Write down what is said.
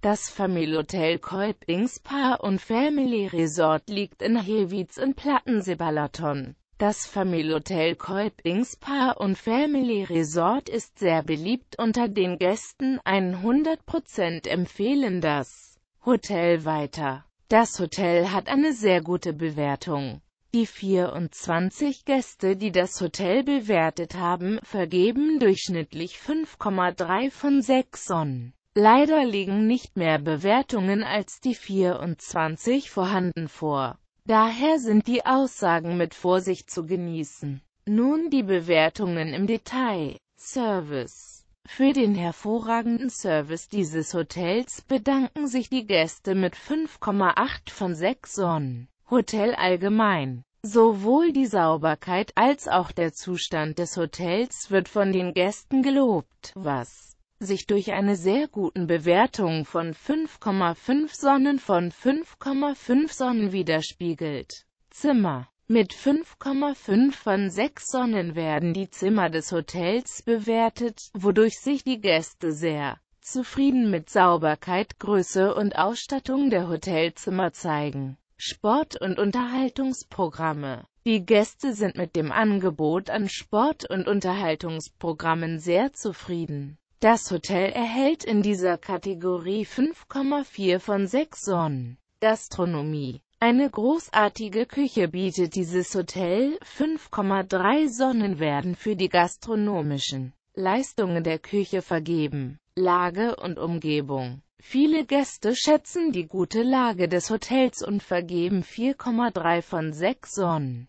Das Familienhotel Kolping Spa und Family Resort liegt in Hewitz in Plattensee-Balaton. Das Familienhotel Kolping Spa und Family Resort ist sehr beliebt unter den Gästen, 100% empfehlen das Hotel weiter. Das Hotel hat eine sehr gute Bewertung. Die 24 Gäste, die das Hotel bewertet haben, vergeben durchschnittlich 5,3 von 6 Sonnen. Leider liegen nicht mehr Bewertungen als die 24 vorhanden vor. Daher sind die Aussagen mit Vorsicht zu genießen. Nun die Bewertungen im Detail. Service Für den hervorragenden Service dieses Hotels bedanken sich die Gäste mit 5,8 von 6 Sonnen. Hotel allgemein Sowohl die Sauberkeit als auch der Zustand des Hotels wird von den Gästen gelobt, was sich durch eine sehr guten Bewertung von 5,5 Sonnen von 5,5 Sonnen widerspiegelt. Zimmer mit 5,5 von 6 Sonnen werden die Zimmer des Hotels bewertet, wodurch sich die Gäste sehr zufrieden mit Sauberkeit, Größe und Ausstattung der Hotelzimmer zeigen. Sport- und Unterhaltungsprogramme Die Gäste sind mit dem Angebot an Sport- und Unterhaltungsprogrammen sehr zufrieden. Das Hotel erhält in dieser Kategorie 5,4 von 6 Sonnen. Gastronomie eine großartige Küche bietet dieses Hotel, 5,3 Sonnen werden für die gastronomischen Leistungen der Küche vergeben. Lage und Umgebung Viele Gäste schätzen die gute Lage des Hotels und vergeben 4,3 von 6 Sonnen.